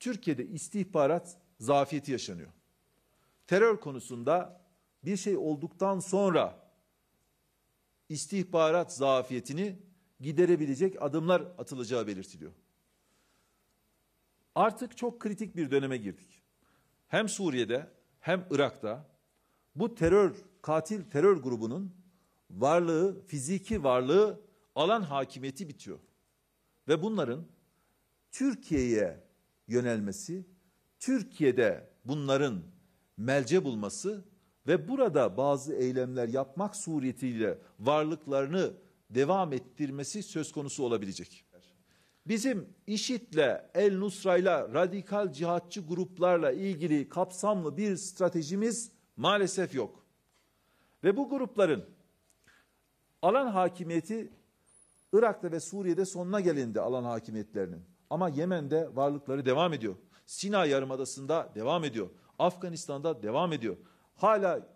Türkiye'de istihbarat zafiyeti yaşanıyor. Terör konusunda bir şey olduktan sonra istihbarat zafiyetini giderebilecek adımlar atılacağı belirtiliyor. Artık çok kritik bir döneme girdik. Hem Suriye'de hem Irak'ta bu terör katil terör grubunun varlığı, fiziki varlığı alan hakimiyeti bitiyor. Ve bunların Türkiye'ye yönelmesi, Türkiye'de bunların melce bulması ve burada bazı eylemler yapmak suretiyle varlıklarını devam ettirmesi söz konusu olabilecek. Bizim IŞİD'le, El Nusra'yla, radikal cihatçı gruplarla ilgili kapsamlı bir stratejimiz maalesef yok. Ve bu grupların alan hakimiyeti Irak'ta ve Suriye'de sonuna gelindi alan hakimiyetlerinin. Ama Yemen'de varlıkları devam ediyor. Sina Yarımadası'nda devam ediyor. Afganistan'da devam ediyor. Hala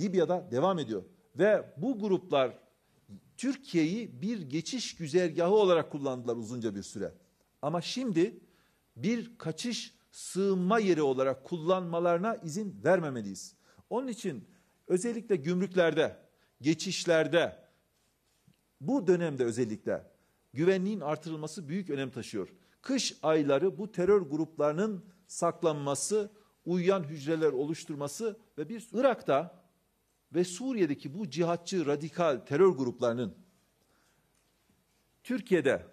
Libya'da devam ediyor. Ve bu gruplar Türkiye'yi bir geçiş güzergahı olarak kullandılar uzunca bir süre. Ama şimdi bir kaçış sığınma yeri olarak kullanmalarına izin vermemeliyiz. Onun için özellikle gümrüklerde, geçişlerde bu dönemde özellikle güvenliğin artırılması büyük önem taşıyor kış ayları bu terör gruplarının saklanması, uyuyan hücreler oluşturması ve bir Irak'ta ve Suriye'deki bu cihatçı radikal terör gruplarının Türkiye'de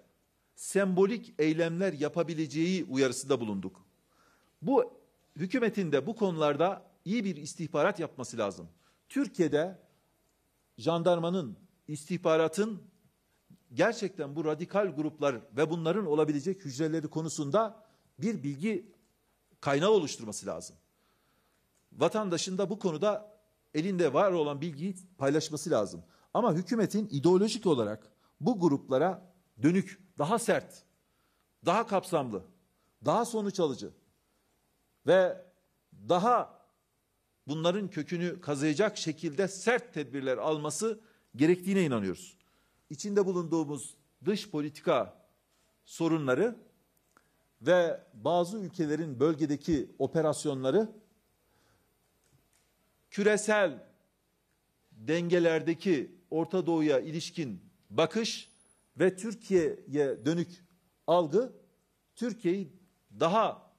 sembolik eylemler yapabileceği uyarısında bulunduk. Bu hükümetin de bu konularda iyi bir istihbarat yapması lazım. Türkiye'de jandarmanın, istihbaratın gerçekten bu radikal gruplar ve bunların olabilecek hücreleri konusunda bir bilgi kaynağı oluşturması lazım. Vatandaşın da bu konuda elinde var olan bilgiyi paylaşması lazım. Ama hükümetin ideolojik olarak bu gruplara dönük, daha sert, daha kapsamlı, daha sonuç alıcı ve daha bunların kökünü kazıyacak şekilde sert tedbirler alması gerektiğine inanıyoruz içinde bulunduğumuz dış politika sorunları ve bazı ülkelerin bölgedeki operasyonları küresel dengelerdeki Orta Doğu'ya ilişkin bakış ve Türkiye'ye dönük algı Türkiye'yi daha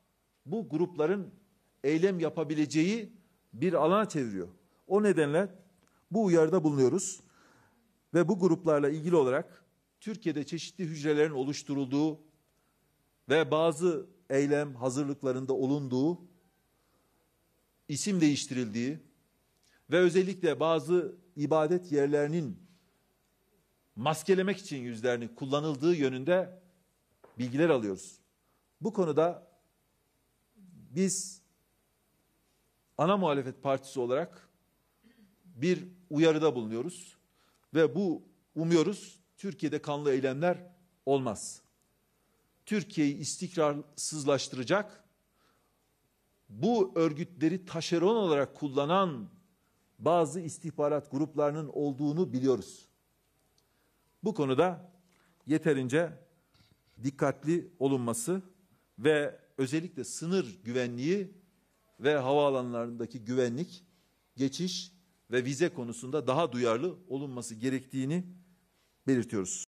bu grupların eylem yapabileceği bir alana çeviriyor. O nedenle bu uyarıda bulunuyoruz. Ve bu gruplarla ilgili olarak Türkiye'de çeşitli hücrelerin oluşturulduğu ve bazı eylem hazırlıklarında olunduğu, isim değiştirildiği ve özellikle bazı ibadet yerlerinin maskelemek için yüzlerini kullanıldığı yönünde bilgiler alıyoruz. Bu konuda biz ana muhalefet partisi olarak bir uyarıda bulunuyoruz. Ve bu umuyoruz Türkiye'de kanlı eylemler olmaz. Türkiye'yi istikrarsızlaştıracak bu örgütleri taşeron olarak kullanan bazı istihbarat gruplarının olduğunu biliyoruz. Bu konuda yeterince dikkatli olunması ve özellikle sınır güvenliği ve havaalanlarındaki güvenlik, geçiş ve vize konusunda daha duyarlı olunması gerektiğini belirtiyoruz.